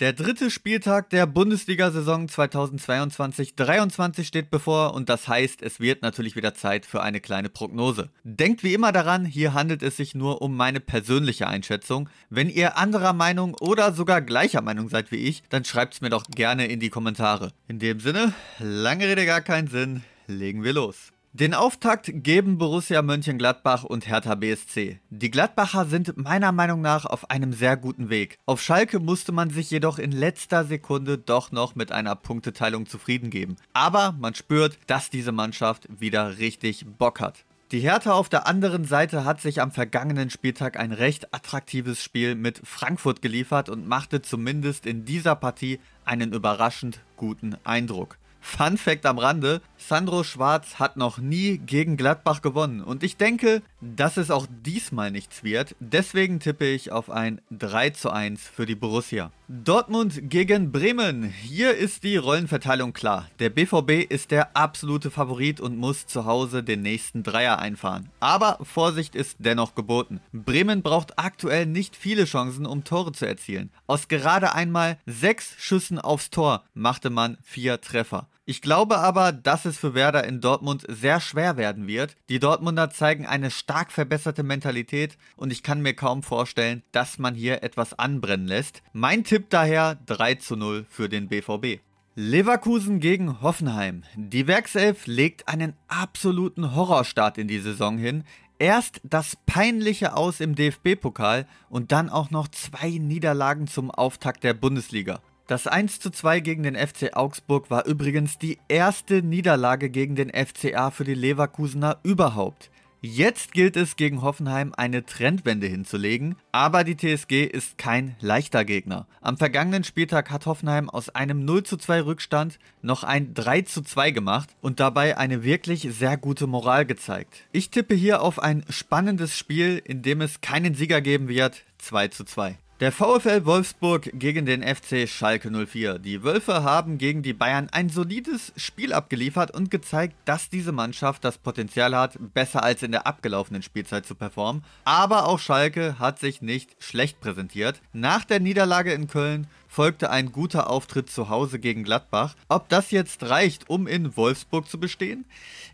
Der dritte Spieltag der Bundesliga-Saison 2022-23 steht bevor und das heißt, es wird natürlich wieder Zeit für eine kleine Prognose. Denkt wie immer daran, hier handelt es sich nur um meine persönliche Einschätzung. Wenn ihr anderer Meinung oder sogar gleicher Meinung seid wie ich, dann schreibt es mir doch gerne in die Kommentare. In dem Sinne, lange Rede gar keinen Sinn, legen wir los. Den Auftakt geben Borussia Mönchengladbach und Hertha BSC. Die Gladbacher sind meiner Meinung nach auf einem sehr guten Weg. Auf Schalke musste man sich jedoch in letzter Sekunde doch noch mit einer Punkteteilung zufrieden geben. Aber man spürt, dass diese Mannschaft wieder richtig Bock hat. Die Hertha auf der anderen Seite hat sich am vergangenen Spieltag ein recht attraktives Spiel mit Frankfurt geliefert und machte zumindest in dieser Partie einen überraschend guten Eindruck. Fun Fact am Rande: Sandro Schwarz hat noch nie gegen Gladbach gewonnen. Und ich denke, dass es auch diesmal nichts wird. Deswegen tippe ich auf ein 3 zu 1 für die Borussia. Dortmund gegen Bremen. Hier ist die Rollenverteilung klar. Der BVB ist der absolute Favorit und muss zu Hause den nächsten Dreier einfahren. Aber Vorsicht ist dennoch geboten. Bremen braucht aktuell nicht viele Chancen, um Tore zu erzielen. Aus gerade einmal sechs Schüssen aufs Tor machte man vier Treffer. Ich glaube aber, dass es für Werder in Dortmund sehr schwer werden wird. Die Dortmunder zeigen eine stark verbesserte Mentalität und ich kann mir kaum vorstellen, dass man hier etwas anbrennen lässt. Mein Tipp daher 3 zu 0 für den BVB. Leverkusen gegen Hoffenheim. Die Werkself legt einen absoluten Horrorstart in die Saison hin. Erst das peinliche Aus im DFB-Pokal und dann auch noch zwei Niederlagen zum Auftakt der Bundesliga. Das 1 zu 2 gegen den FC Augsburg war übrigens die erste Niederlage gegen den FCA für die Leverkusener überhaupt. Jetzt gilt es gegen Hoffenheim eine Trendwende hinzulegen, aber die TSG ist kein leichter Gegner. Am vergangenen Spieltag hat Hoffenheim aus einem 0 zu 2 Rückstand noch ein 3 zu 2 gemacht und dabei eine wirklich sehr gute Moral gezeigt. Ich tippe hier auf ein spannendes Spiel, in dem es keinen Sieger geben wird, 2 zu 2. Der VfL Wolfsburg gegen den FC Schalke 04. Die Wölfe haben gegen die Bayern ein solides Spiel abgeliefert und gezeigt, dass diese Mannschaft das Potenzial hat, besser als in der abgelaufenen Spielzeit zu performen. Aber auch Schalke hat sich nicht schlecht präsentiert. Nach der Niederlage in Köln folgte ein guter Auftritt zu Hause gegen Gladbach. Ob das jetzt reicht, um in Wolfsburg zu bestehen?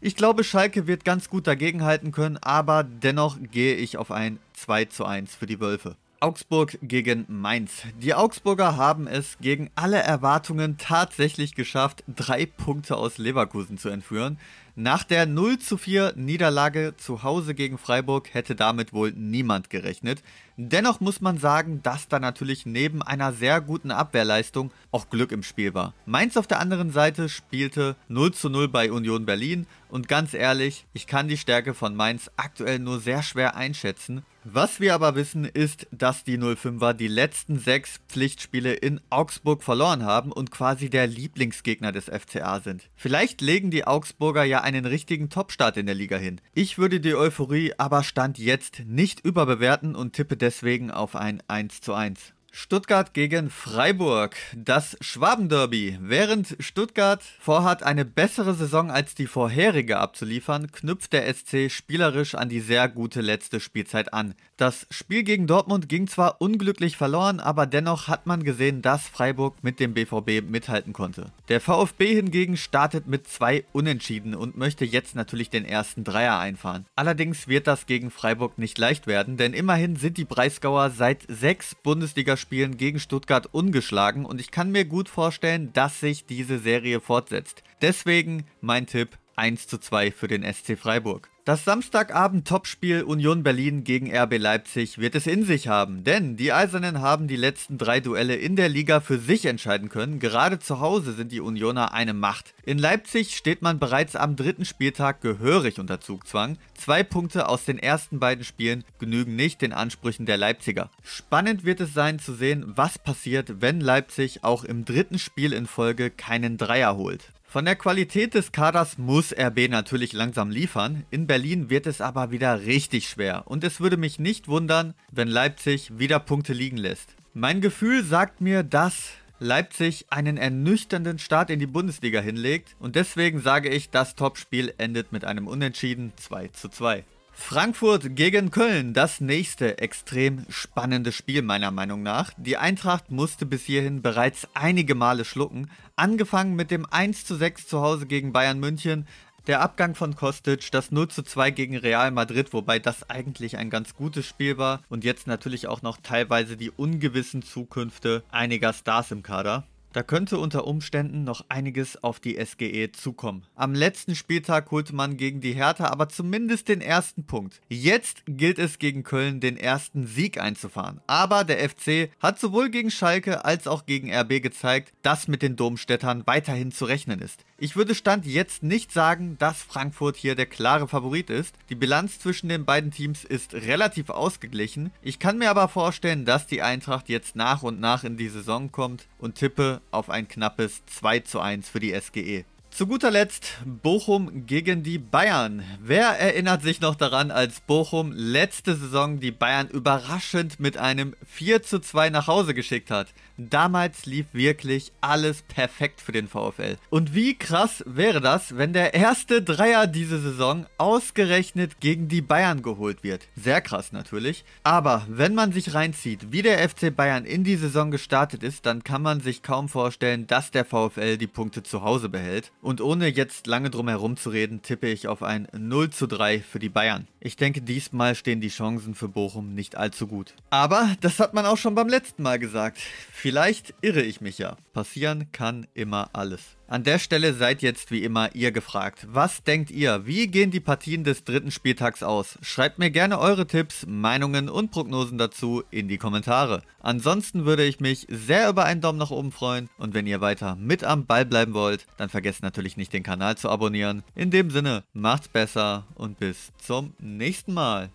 Ich glaube, Schalke wird ganz gut dagegenhalten können, aber dennoch gehe ich auf ein 2 zu 1 für die Wölfe. Augsburg gegen Mainz. Die Augsburger haben es gegen alle Erwartungen tatsächlich geschafft, drei Punkte aus Leverkusen zu entführen. Nach der 0 zu 4 Niederlage zu Hause gegen Freiburg hätte damit wohl niemand gerechnet. Dennoch muss man sagen, dass da natürlich neben einer sehr guten Abwehrleistung auch Glück im Spiel war. Mainz auf der anderen Seite spielte 0 zu 0 bei Union Berlin und ganz ehrlich, ich kann die Stärke von Mainz aktuell nur sehr schwer einschätzen. Was wir aber wissen ist, dass die 05er die letzten sechs Pflichtspiele in Augsburg verloren haben und quasi der Lieblingsgegner des FCA sind. Vielleicht legen die Augsburger ja einen richtigen Topstart in der Liga hin. Ich würde die Euphorie aber Stand jetzt nicht überbewerten und tippe deswegen auf ein 1:1. Stuttgart gegen Freiburg, das Schwabenderby. Während Stuttgart vorhat, eine bessere Saison als die vorherige abzuliefern, knüpft der SC spielerisch an die sehr gute letzte Spielzeit an. Das Spiel gegen Dortmund ging zwar unglücklich verloren, aber dennoch hat man gesehen, dass Freiburg mit dem BVB mithalten konnte. Der VfB hingegen startet mit zwei Unentschieden und möchte jetzt natürlich den ersten Dreier einfahren. Allerdings wird das gegen Freiburg nicht leicht werden, denn immerhin sind die Breisgauer seit sechs Bundesligaspielen Spielen gegen Stuttgart ungeschlagen und ich kann mir gut vorstellen, dass sich diese Serie fortsetzt. Deswegen mein Tipp 1 zu 2 für den SC Freiburg. Das Samstagabend-Topspiel Union Berlin gegen RB Leipzig wird es in sich haben, denn die Eisernen haben die letzten drei Duelle in der Liga für sich entscheiden können. Gerade zu Hause sind die Unioner eine Macht. In Leipzig steht man bereits am dritten Spieltag gehörig unter Zugzwang. Zwei Punkte aus den ersten beiden Spielen genügen nicht den Ansprüchen der Leipziger. Spannend wird es sein zu sehen, was passiert, wenn Leipzig auch im dritten Spiel in Folge keinen Dreier holt. Von der Qualität des Kaders muss RB natürlich langsam liefern, in Berlin wird es aber wieder richtig schwer und es würde mich nicht wundern, wenn Leipzig wieder Punkte liegen lässt. Mein Gefühl sagt mir, dass Leipzig einen ernüchternden Start in die Bundesliga hinlegt und deswegen sage ich, das Topspiel endet mit einem Unentschieden 2 zu 2. Frankfurt gegen Köln, das nächste extrem spannende Spiel meiner Meinung nach. Die Eintracht musste bis hierhin bereits einige Male schlucken, angefangen mit dem 1:6 zu Hause gegen Bayern München, der Abgang von Kostic, das 0 zu 2 gegen Real Madrid, wobei das eigentlich ein ganz gutes Spiel war und jetzt natürlich auch noch teilweise die ungewissen Zukünfte einiger Stars im Kader. Da könnte unter Umständen noch einiges auf die SGE zukommen. Am letzten Spieltag holte man gegen die Hertha aber zumindest den ersten Punkt. Jetzt gilt es gegen Köln, den ersten Sieg einzufahren. Aber der FC hat sowohl gegen Schalke als auch gegen RB gezeigt, dass mit den Domstädtern weiterhin zu rechnen ist. Ich würde Stand jetzt nicht sagen, dass Frankfurt hier der klare Favorit ist. Die Bilanz zwischen den beiden Teams ist relativ ausgeglichen. Ich kann mir aber vorstellen, dass die Eintracht jetzt nach und nach in die Saison kommt und tippe auf ein knappes 2 zu 1 für die SGE. Zu guter Letzt Bochum gegen die Bayern. Wer erinnert sich noch daran, als Bochum letzte Saison die Bayern überraschend mit einem 4 zu 2 nach Hause geschickt hat? Damals lief wirklich alles perfekt für den VfL. Und wie krass wäre das, wenn der erste Dreier diese Saison ausgerechnet gegen die Bayern geholt wird? Sehr krass natürlich. Aber wenn man sich reinzieht, wie der FC Bayern in die Saison gestartet ist, dann kann man sich kaum vorstellen, dass der VfL die Punkte zu Hause behält. Und ohne jetzt lange drum herum zu reden, tippe ich auf ein 0 zu 3 für die Bayern. Ich denke, diesmal stehen die Chancen für Bochum nicht allzu gut. Aber das hat man auch schon beim letzten Mal gesagt. Vielleicht irre ich mich ja. Passieren kann immer alles. An der Stelle seid jetzt wie immer ihr gefragt. Was denkt ihr? Wie gehen die Partien des dritten Spieltags aus? Schreibt mir gerne eure Tipps, Meinungen und Prognosen dazu in die Kommentare. Ansonsten würde ich mich sehr über einen Daumen nach oben freuen und wenn ihr weiter mit am Ball bleiben wollt, dann vergesst natürlich nicht den Kanal zu abonnieren. In dem Sinne, macht's besser und bis zum nächsten Mal.